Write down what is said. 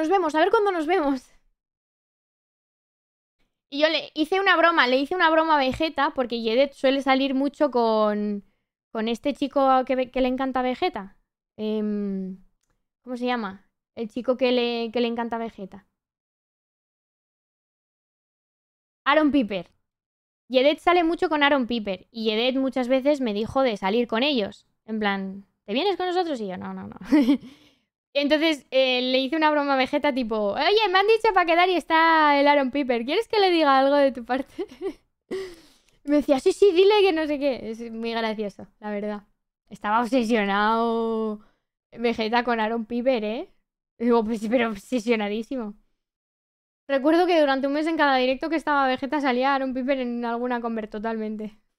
Nos vemos, a ver cuándo nos vemos. Y yo le hice una broma, le hice una broma a Vegeta, porque Yedet suele salir mucho con, con este chico que, le encanta Vegeta. Em, ¿Cómo se llama? El chico que le, que le encanta Vegeta. Aaron Piper. Yedet sale mucho con Aaron Piper y Yedet muchas veces me dijo de salir con ellos. En plan, ¿te vienes con nosotros? Y yo, no, no, no. Entonces eh, le hice una broma a Vegeta tipo, oye, me han dicho para quedar y está el Aaron Piper, ¿quieres que le diga algo de tu parte? me decía, sí, sí, dile que no sé qué. Es muy gracioso, la verdad. Estaba obsesionado Vegeta con Aaron Piper, ¿eh? Digo, pues, pero obsesionadísimo. Recuerdo que durante un mes en cada directo que estaba Vegeta salía Aaron Piper en alguna conver totalmente.